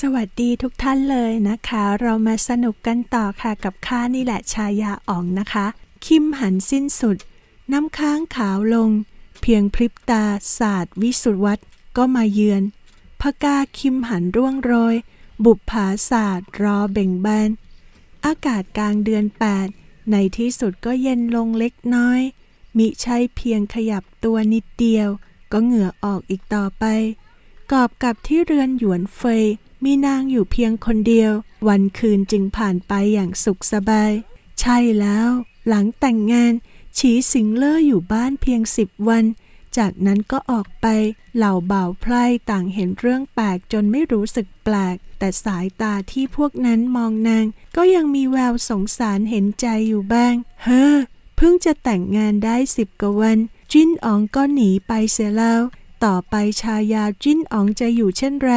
สวัสดีทุกท่านเลยนะคะ เรามาสนุกกันต่อค่ะกับค่านี่แหละชายาอ่องนะคะ คิมหันสิ้นสุด น้ำค้างขาวลง เพียงพริบตาศาสตร์วิสุทธวัตก็มาเยือนพกาคิมหันร่วงโรย บุบผาศาสตร์ รอเบ่งบาน อากาศกลางเดือน 8 ในที่สุดก็เย็นลงเล็กน้อย มิใช่เพียงขยับตัวนิดเดียว ก็เหงื่อออกอีกต่อไปกอบกับที่เรือนหยวนเฟยมีนางอยู่เพียงคนเดียว วันคืนจึงผ่านไปอย่างสุขสบาย ใช่แล้ว หลังแต่งงานฉีสิงเลอร์อยู่บ้านเพียงสิบวัน จากนั้นก็ออกไป เหล่าบ่าวไพร่ต่างเห็นเรื่องแปลกจนไม่รู้สึกแปลก แต่สายตาที่พวกนั้นมองนาง ก็ยังมีแววสงสารเห็นใจอยู่บ้าง เฮ้อเพิ่งจะแต่งงานได้สิบกว่าวัน จิ้นอองก็หนีไปเสียแล้ว ต่อไปชายาจิ้นอองจะอยู่เช่นไร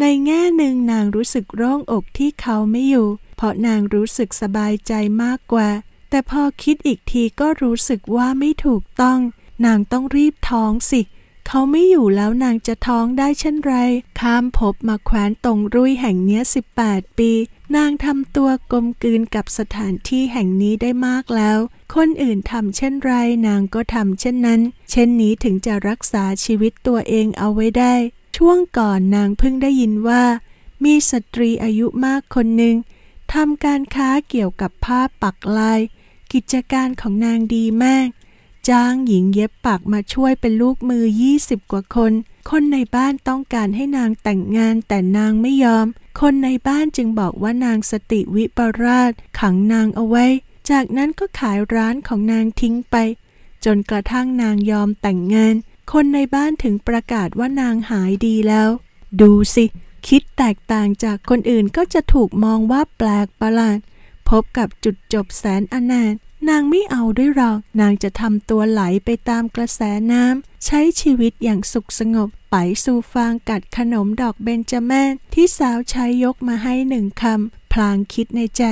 ในแง่หนึ่งนางรู้สึกร้องอกที่เขาไม่อยู่ เพราะนางรู้สึกสบายใจมากกว่า แต่พอคิดอีกทีก็รู้สึกว่าไม่ถูกต้อง นางต้องรีบท้องสิ เขาไม่อยู่แล้วนางจะท้องได้เช่นไรข้ามพบมาแขวนตรงรุ่ยแห่งเนี้ย 18 ปี นางทำตัวกลมกลืนกับสถานที่แห่งนี้ได้มากแล้ว คนอื่นทำเช่นไรนางก็ทำเช่นนั้น เช่นนี้ถึงจะรักษาชีวิตตัวเองเอาไว้ได้ช่วงก่อนนางเพิ่งได้ยินว่า มีสตรีอายุมากคนหนึ่งทำการค้าเกี่ยวกับผ้าปักลาย กิจการของนางดีมาก จ้างหญิงเย็บปักมาช่วยเป็นลูกมือ 20กว่าคน คนในบ้านต้องการให้นางแต่งงาน แต่นางไม่ยอม คนในบ้านจึงบอกว่านางสติวิปราชขังนางเอาไว้ จากนั้นก็ขายร้านของนางทิ้งไป จนกระทั่งนางยอมแต่งงานคนในบ้านถึงประกาศว่านางหายดีแล้ว ดูสิ คิดแตกต่างจากคนอื่นก็จะถูกมองว่าแปลกประหลาด พบกับจุดจบแสนอนาถ นางไม่เอาด้วยหรอก นางจะทำตัวไหลไปตามกระแสน้ำ ใช้ชีวิตอย่างสุขสงบ ไปสู่ฟางกัดขนมดอกเบญจแม่ที่สาวใช้ยกมาให้หนึ่งคำ พลางคิดในใจ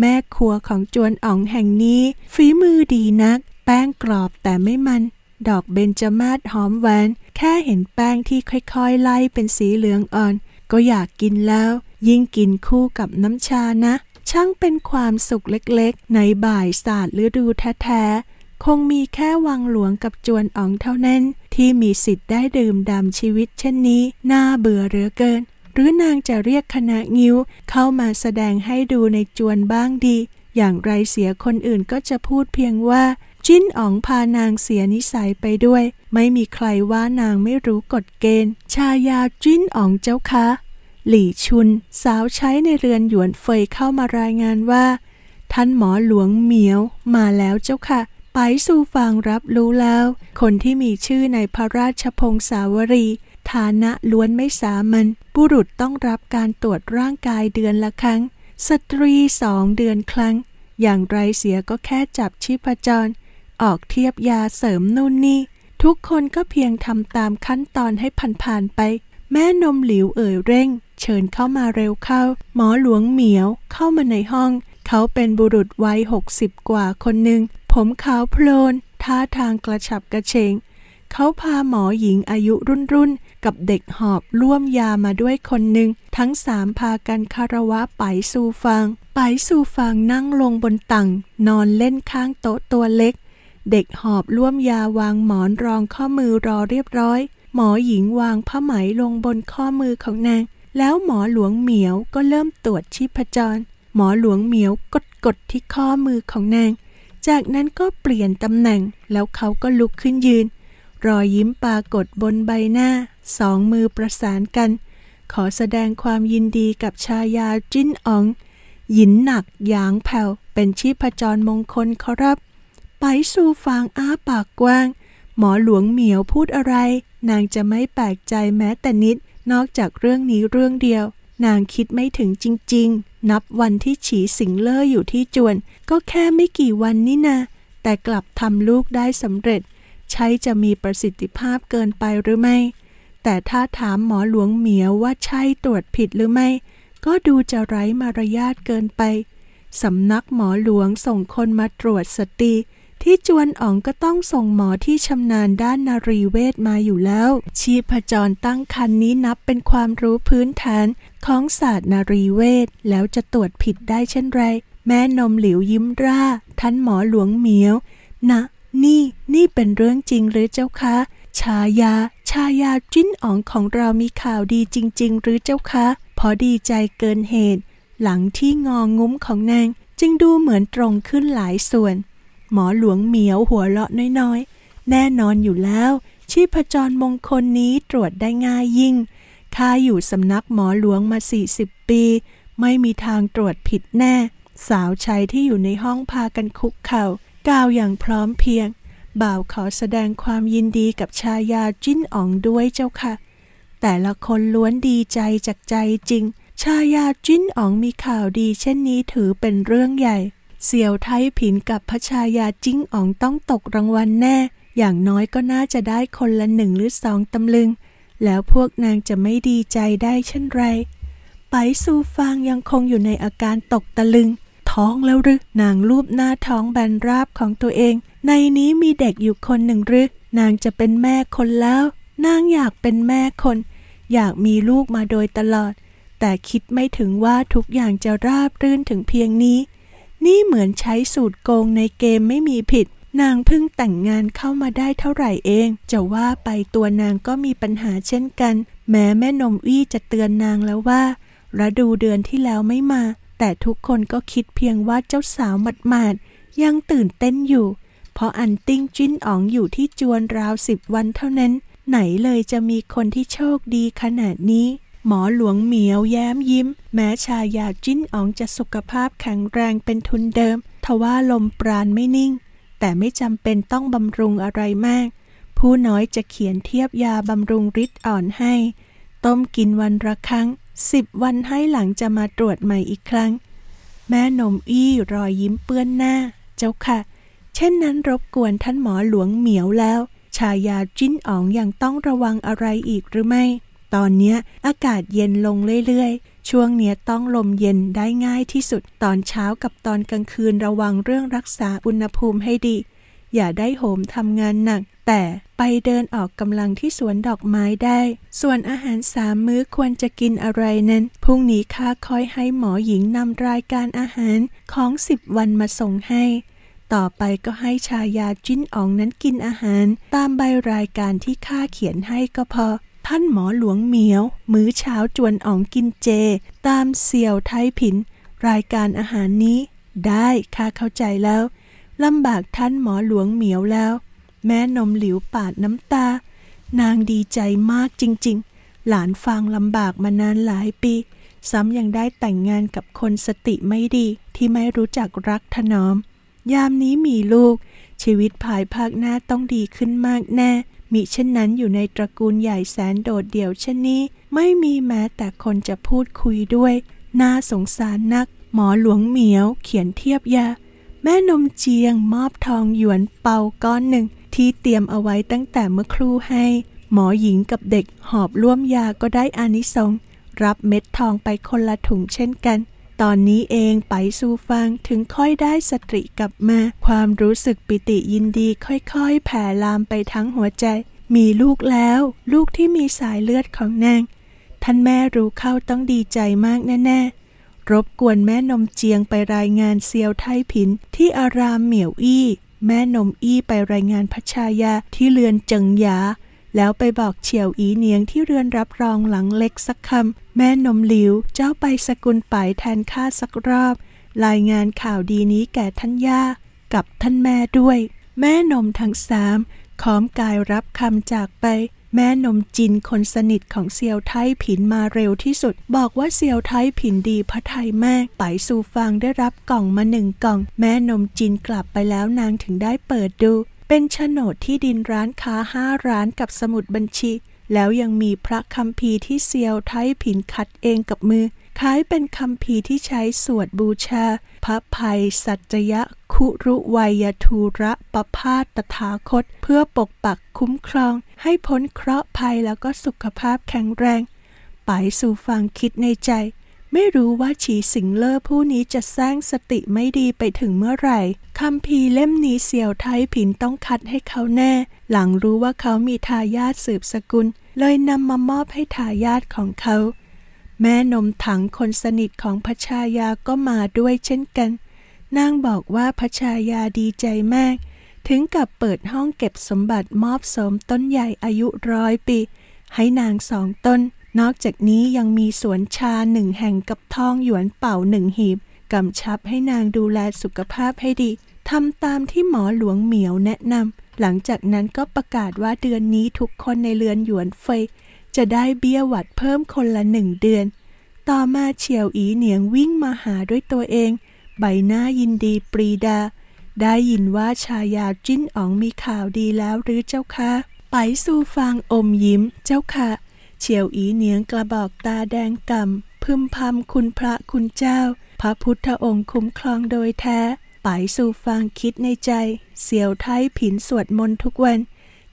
แม่ครัวของจวนอ๋องแห่งนี้ฝีมือดีนัก แป้งกรอบแต่ไม่มันดอกเบญจมาศหอมหวานแค่เห็นแป้งที่ค่อยๆ ไล่เป็นสีเหลืองอ่อน ก็อยากกินแล้ว ยิ่งกินคู่กับน้ำชานะ ช่างเป็นความสุขเล็กๆ ในบ่ายศาสตร์ฤดูแท้ๆคงมีแค่วังหลวงกับจวนอ๋องเท่านั้นที่มีสิทธิ์ได้ดื่มดำชีวิตเช่นนี้ น่าเบื่อเหลือเกิน หรือนางจะเรียกคณะงิ้วเข้ามาแสดงให้ดูในจวนบ้างดี อย่างไรเสียคนอื่นก็จะพูดเพียงว่าจิ้นอ๋องพานางเสียนิสัยไปด้วย ไม่มีใครว่านางไม่รู้กฎเกณฑ์ ชายาจิ้นอ๋องเจ้าคะหลี่ชุนสาวใช้ในเรือนหยวนเฟยเข้ามารายงานว่า ท่านหมอหลวงเหมียว มาแล้วเจ้าค่ะ ไปสู่ฟังรับรู้แล้ว คนที่มีชื่อในพระราชพงศาวรี ฐานะล้วนไม่สามัญบุรุษต้องรับการตรวจร่างกายเดือนละครั้ง สตรีสองเดือนครั้ง อย่างไรเสียก็แค่จับชีพจรออกเทียบยาเสริมนู่นนี่ ทุกคนก็เพียงทำตามขั้นตอนให้ผ่านนไป แม่นมหลิวเอ่ยเร่ง เชิญเข้ามาเร็วเข้า หมอหลวงเหมียวเข้ามาในห้อง เขาเป็นบุรุษวัยหกสิบกว่าคนหนึ่งผมขาวโพลน ท่าทางกระฉับกระเฉงเขาพาหมอหญิงอายุรุ่นรุ่นกับเด็กหอบร่วมยามาด้วยคนหนึ่งทั้งสามพากันคารวะไปสู่ฟัง ไปสู่ฟังนั่งลงบนตังนอนเล่นข้างโต๊ะตัวเล็กเด็กหอบล่วมยาวางหมอนรองข้อมือรอเรียบร้อย หมอหญิงวางผ้าไหมลงบนข้อมือของนาง แล้วหมอหลวงเหมียวก็เริ่มตรวจชีพจร หมอหลวงเหมียวกดกดที่ข้อมือของนาง จากนั้นก็เปลี่ยนตำแหน่งแล้วเขาก็ลุกขึ้นยืน รอยยิ้มปรากฏบนใบหน้าสองมือประสานกัน ขอแสดงความยินดีกับชายาจิ้นอ๋องหยินหนักหยางแผ่วเป็นชีพจรมงคลขอรับไปสู่ฟางอ้าปากกว้าง หมอหลวงเหมียวพูดอะไร นางจะไม่แปลกใจแม้แต่นิดนอกจากเรื่องนี้เรื่องเดียว นางคิดไม่ถึงจริงๆ นับวันที่ฉีสิงเลรออยู่ที่จวนก็แค่ไม่กี่วันนี่นะแต่กลับทำลูกได้สำเร็จ ใช้จะมีประสิทธิภาพเกินไปหรือไม่ แต่ถ้าถามหมอหลวงเหมียวว่าใช่ตรวจผิดหรือไม่ ก็ดูจะไร้มารยาทเกินไปสำนักหมอหลวงส่งคนมาตรวจสตีที่จวนอ๋องก็ต้องส่งหมอที่ชำนาญด้านนารีเวชมาอยู่แล้ว ชีพจรตั้งคันนี้นับเป็นความรู้พื้นฐานของศาสตร์นารีเวชแล้วจะตรวจผิดได้เช่นไร แม่นมหลิวยิ้มร่า ท่านหมอหลวงเหมียวนะ นี่ นี่เป็นเรื่องจริงหรือเจ้าคะ ชายา ชายาจิ้นอ๋องของเรามีข่าวดีจริง ๆ หรือเจ้าคะ พอดีใจเกินเหตุ หลังที่งองงุ้มของนางจึงดูเหมือนตรงขึ้นหลายส่วนหมอหลวงเหมียวหัวเลาะน้อยๆ แน่นอนอยู่แล้ว ชีพจรมงคลนี้ตรวจได้ง่ายยิ่งข้าอยู่สำนักหมอหลวงมา 40 ปี ไม่มีทางตรวจผิดแน่ สาวใช้ที่อยู่ในห้องพากันคุกเขา่าก้าวอย่างพร้อมเพียง บ่าวขอแสดงความยินดีกับชายาจิ้นอ๋องด้วยเจ้าค่ะ แต่ละคนล้วนดีใจจากใจจริง ชายาจิ้นอ๋องมีข่าวดีเช่นนี้ถือเป็นเรื่องใหญ่เสี่ยวไทยผินกับพระชายาจิ้งอ๋องต้องตกรางวัลแน่ อย่างน้อยก็น่าจะได้คนละหนึ่งหรือสองตำลึง แล้วพวกนางจะไม่ดีใจได้เช่นไร ไปซูฟางยังคงอยู่ในอาการตกตะลึง ท้องแล้วหรือนางรูปหน้าท้องแบนราบของตัวเอง ในนี้มีเด็กอยู่คนหนึ่งหรือ นางจะเป็นแม่คนแล้ว นางอยากเป็นแม่คน อยากมีลูกมาโดยตลอด แต่คิดไม่ถึงว่าทุกอย่างจะราบรื่นถึงเพียงนี้นี่เหมือนใช้สูตรโกงในเกมไม่มีผิด นางเพิ่งแต่งงานเข้ามาได้เท่าไหร่เอง จะว่าไปตัวนางก็มีปัญหาเช่นกัน แม้แม่นมวี่จะเตือนนางแล้วว่าระดูเดือนที่แล้วไม่มา แต่ทุกคนก็คิดเพียงว่าเจ้าสาวหมาดๆยังตื่นเต้นอยู่ เพราะอันติ้งจิ้นอ๋องอยู่ที่จวนราวสิบวันเท่านั้น ไหนเลยจะมีคนที่โชคดีขนาดนี้หมอหลวงเหมียวแย้มยิ้ม แม้ชายาจิ้นอ๋องจะสุขภาพแข็งแรงเป็นทุนเดิมทว่าลมปราณไม่นิ่ง แต่ไม่จำเป็นต้องบำรุงอะไรมาก ผู้น้อยจะเขียนเทียบยาบำรุงฤทธิ์อ่อนให้ต้มกินวันละครั้งสิบวันให้หลังจะมาตรวจใหม่อีกครั้ง แม่นมอี้รอยยิ้มเปื้อนหน้า เจ้าค่ะ เช่นนั้นรบกวนท่านหมอหลวงเหมียวแล้วชายาจิ้นอ๋องยังต้องระวังอะไรอีกหรือไม่ตอนนี้อากาศเย็นลงเรื่อยๆ ช่วงเนี้ย ต้องลมเย็นได้ง่ายที่สุด ตอนเช้ากับตอนกลางคืนระวังเรื่องรักษาอุณหภูมิให้ดี อย่าได้โหมทำงานหนัก แต่ไปเดินออกกำลังที่สวนดอกไม้ได้ ส่วนอาหารสามมื้อควรจะกินอะไรนั้นพรุ่งนี้ข้าคอยให้หมอหญิงนำรายการอาหารของสิบวันมาส่งให้ ต่อไปก็ให้ชายาจิ้นอองนั้นกินอาหารตามใบรายการที่ข้าเขียนให้ก็พอท่านหมอหลวงเหมียว มื้อเช้าจวนอ๋องกินเจ ตามเสี่ยวไทยผิน รายการอาหารนี้ ได้ค่าเข้าใจแล้วลำบากท่านหมอหลวงเหมียวแล้ว แม่นมหลิวปาดน้ำตา นางดีใจมากจริงๆ หลานฟังลำบากมานานหลายปี ซ้ำยังได้แต่งงานกับคนสติไม่ดีที่ไม่รู้จักรักถนอม ยามนี้มีลูก ชีวิตภายภาคหน้าต้องดีขึ้นมากแน่มิเช่นนั้นอยู่ในตระกูลใหญ่แสนโดดเดี่ยวเช่นนี้ ไม่มีแม้แต่คนจะพูดคุยด้วย น่าสงสารนัก หมอหลวงเหมียวเขียนเทียบยา แม่นมเจียงมอบทองหยวนเป่าก้อนหนึ่งที่เตรียมเอาไว้ตั้งแต่เมื่อครู่ให้ หมอหญิงกับเด็กหอบร่วมยาก็ได้อานิสงรับเม็ดทองไปคนละถุงเช่นกันตอนนี้เองไปสู่ฟังถึงค่อยได้สติกลับมา ความรู้สึกปิติยินดีค่อยๆ แผ่ลามไปทั้งหัวใจ มีลูกแล้ว ลูกที่มีสายเลือดของนางท่านแม่รู้เข้าต้องดีใจมากแน่ๆ รบกวนแม่นมเจียงไปรายงานเซียวไทผิน ที่อารามเหมียวอี้ แม่นมอี้ไปรายงานพะชายาที่เลือนจังยาแล้วไปบอกเฉียวอีเนียงที่เรือนรับรองหลังเล็กสักคำแม่นมหลิวเจ้าไปสกุลไปแทนข้าสักรอบ รายงานข่าวดีนี้แก่ท่านย่ากับท่านแม่ด้วย แม่นมทั้งสามขอมกายรับคำจากไป แม่นมจินคนสนิทของเซียวไทผินมาเร็วที่สุด บอกว่าเซียวไทผินดีพระไทยแม่ไปสู่ฟังได้รับกล่องมาหนึ่งกล่อง แม่นมจินกลับไปแล้วนางถึงได้เปิดดูเป็นโฉนดที่ดินร้านค้าห้าร้านกับสมุดบัญชีแล้วยังมีพระคัมภีร์ที่เซียวไทยผินขัดเองกับมือคล้ายเป็นคำพีที่ใช้สวดบูชาพระภัย สัจยะ คุรุวัยทูระปะพาตถาคต เพื่อปกปักคุ้มครอง ให้พ้นเคราะห์ภัยแล้วก็สุขภาพแข็งแรงไปสู่ฟังคิดในใจไม่รู้ว่าฉีสิงเลอร์ผู้นี้จะสร้างสติไม่ดีไปถึงเมื่อไหร่คำพีเล่มนี้เสี่ยวไทยผินต้องคัดให้เขาแน่ หลังรู้ว่าเขามีทายาทสืบสกุล เลยนำมามอบให้ทายาทของเขา แม่นมถังคนสนิทของพชายาก็มาด้วยเช่นกัน นางบอกว่าพชายาดีใจมาก ถึงกับเปิดห้องเก็บสมบัติมอบสมต้นใหญ่อายุร้อยปีให้นางสองต้นนอกจากนี้ยังมีสวนชาหนึ่งแห่งกับทอง หยวนเป่าหนึ่งหีบกำชับให้นางดูแลสุขภาพให้ดีทำตามที่หมอหลวงเหมียวแนะนำหลังจากนั้นก็ประกาศว่าเดือนนี้ทุกคนในเรือนหยวนเฟยจะได้เบี้ยหวัดเพิ่มคนละหนึ่งเดือน ต่อมาเฉียวอีเหนียงวิ่งมาหาด้วยตัวเอง ใบหน้ายินดีปรีดา ได้ยินว่าชายาจิ้นอ๋องมีข่าวดีแล้วหรือเจ้าคะไปสู่ฟางอมยิ้ม เจ้าค่ะเฉียวอีเนียงกระบอกตาแดงำ่ำพึมพำคุณพระคุณเจ้า พระพุทธองค์คุ้มครองโดยแท้ไปสู่ฟังคิดในใจเสียวไทยผินสวดมนต์ทุกวัน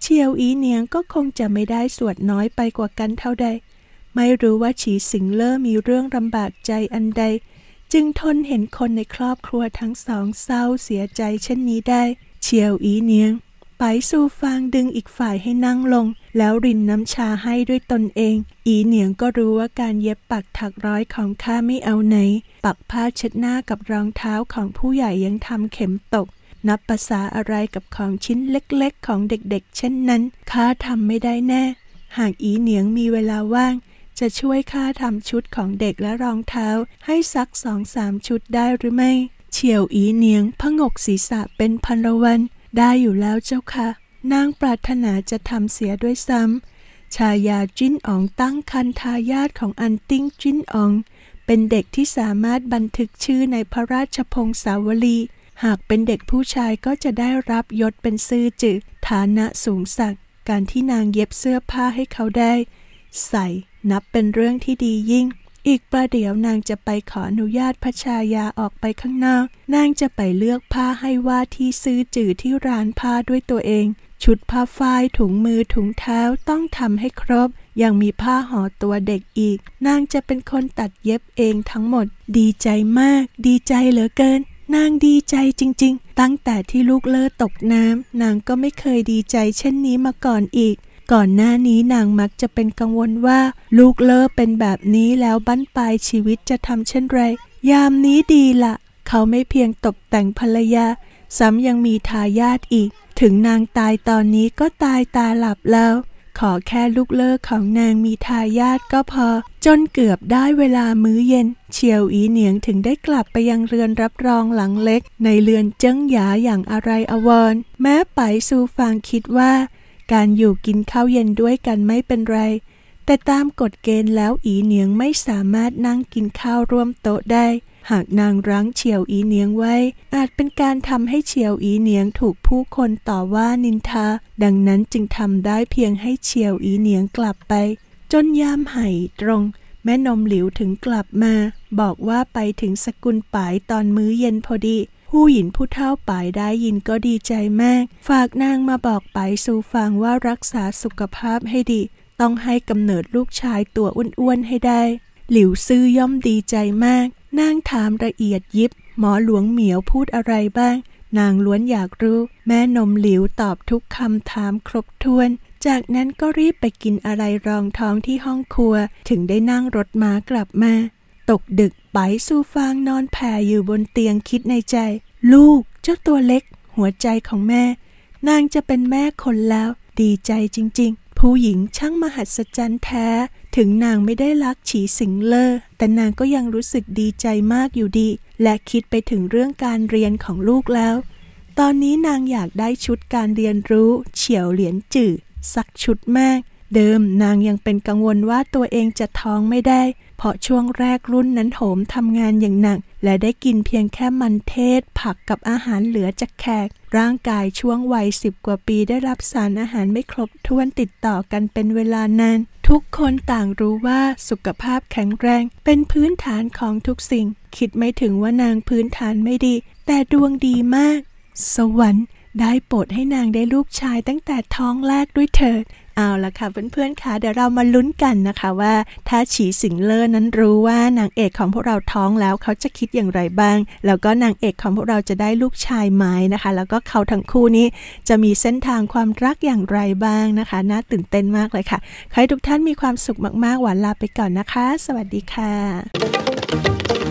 เฉียวอีเนียงก็คงจะไม่ได้สวดน้อยไปกว่ากันเท่าใด ไม่รู้ว่าฉีสิงเลอร์มีเรื่องลำบากใจอันใด จึงทนเห็นคนในครอบครัวทั้งสองเศร้าเสียใจเช่นนี้ได้เฉียวอีเนียงไปสู่ฟางดึงอีกฝ่ายให้นั่งลง แล้วรินน้ำชาให้ด้วยตนเอง อีเหนียงก็รู้ว่าการเย็บปักถักร้อยของข้าไม่เอาไหน ปักผ้าเช็ดหน้ากับรองเท้าของผู้ใหญ่ยังทำเข็มตก นับภาษาอะไรกับของชิ้นเล็กๆ ของเด็กๆ เช่นนั้นข้าทำไม่ได้แน่ หากอีเหนียงมีเวลาว่าง จะช่วยข้าทำชุดของเด็กและรองเท้าให้ซักสองสามชุดได้หรือไม่เฉียวอีเหนียงพงกศีรษะเป็นพันละวันได้อยู่แล้วเจ้าค่ะ นางปรารถนาจะทำเสียด้วยซ้ำชายาจิ้นออง ตั้งคันทายาทของอันติ้งจิ้นออง เป็นเด็กที่สามารถบันทึกชื่อในพระราชพงศาวลี หากเป็นเด็กผู้ชายก็จะได้รับยศเป็นซื่อจือฐานะสูงสักการที่นางเย็บเสื้อผ้าให้เขาได้ ใส่นับเป็นเรื่องที่ดียิ่งอีกประเดี๋ยวนางจะไปขออนุญาตพระชายาออกไปข้างนอก นางจะไปเลือกผ้าให้ว่าที่ซื้อจือที่ร้านผ้าด้วยตัวเอง ชุดผ้าฝ้ายถุงมือถุงเท้าต้องทำให้ครบ ยังมีผ้าห่อตัวเด็กอีก นางจะเป็นคนตัดเย็บเองทั้งหมด ดีใจมาก ดีใจเหลือเกิน นางดีใจจริง ๆ ตั้งแต่ที่ลูกเลิศตกน้ำนางก็ไม่เคยดีใจ เช่นนี้มาก่อนอีกก่อนหน้านี้นางมักจะเป็นกังวลว่าลูกเลิกเป็นแบบนี้แล้วบั้นปลายชีวิตจะทำเช่นไรยามนี้ดีละเขาไม่เพียงตกแต่งภรรยา ซ้ำยังมีทายาทอีก ถึงนางตายตอนนี้ก็ตายตาหลับแล้ว ขอแค่ลูกเลิกของนางมีทายาทก็พอ จนเกือบได้เวลามื้อเย็น เฉียวอีเหนียงถึงได้กลับไปยังเรือนรับรองหลังเล็กในเรือนเจิ้งหยาอย่างอะไรอวร แม้ไปซูฟางคิดว่าการอยู่กินข้าวเย็นด้วยกันไม่เป็นไร แต่ตามกฎเกณฑ์แล้วอีเหนียงไม่สามารถนั่งกินข้าวร่วมโต๊ะได้ หากนางรั้งเฉียวอีเหนียงไว้ อาจเป็นการทำให้เฉียวอีเหนียงถูกผู้คนต่อว่านินทาดังนั้นจึงทำได้เพียงให้เฉียวอีเหนียงกลับไป จนยามไห่ตรง แม่นมหลิวถึงกลับมา บอกว่าไปถึงสกุลป่ายตอนมื้อเย็นพอดีผู้หญินผู้เท่าปายได้ยินก็ดีใจมาก ฝากนางมาบอกไปสู่ฟังว่ารักษาสุขภาพให้ดี ต้องให้กำเนิดลูกชายตัวอ้วนๆให้ได้หลิวซื่อย่อมดีใจมาก นางถามละเอียดยิบหมอหลวงเหมียวพูดอะไรบ้าง นางล้วนอยากรู้ แม่นมหลิวตอบทุกคำถามครบถ้วน จากนั้นก็รีบไปกินอะไรรองท้องที่ห้องครัวถึงได้นั่งรถม้ากลับมาตกดึกไปซูฟางนอนแผ่อยู่บนเตียงคิดในใจ ลูกเจ้าตัวเล็ก หัวใจของแม่ นางจะเป็นแม่คนแล้ว ดีใจจริงๆ ผู้หญิงช่างมหัศจรรย์แท้ ถึงนางไม่ได้รักฉีสิงเลอแต่นางก็ยังรู้สึกดีใจมากอยู่ดี และคิดไปถึงเรื่องการเรียนของลูกแล้ว ตอนนี้นางอยากได้ชุดการเรียนรู้ เฉียวเหรียญจื่อสักชุดมากเดิมนางยังเป็นกังวลว่าตัวเองจะท้องไม่ได้เพราะช่วงแรกรุ่นนั้นโหมทำงานอย่างหนักและได้กินเพียงแค่มันเทศผักกับอาหารเหลือจากแขก ร่างกายช่วงวัยสิบกว่าปีได้รับสารอาหารไม่ครบถ้วนติดต่อกันเป็นเวลานานทุกคนต่างรู้ว่าสุขภาพแข็งแรง เป็นพื้นฐานของทุกสิ่ง คิดไม่ถึงว่านางพื้นฐานไม่ดี แต่ดวงดีมาก สวรรค์ ได้โปรดให้นางได้ลูกชายตั้งแต่ท้องแรกด้วยเถิดเอาละค่ะเพื่อนๆค่ะเดี๋ยวเรามาลุ้นกันนะคะว่าถ้าฉีสิงเลอร์นั้นรู้ว่านางเอกของพวกเราท้องแล้วเขาจะคิดอย่างไรบ้าง แล้วก็นางเอกของพวกเราจะได้ลูกชายไหมนะคะ แล้วก็เขาทั้งคู่นี้จะมีเส้นทางความรักอย่างไรบ้างนะคะน่าตื่นเต้นมากเลยค่ะใครทุกท่านมีความสุขมากๆ หวานลาไปก่อนนะคะ สวัสดีค่ะ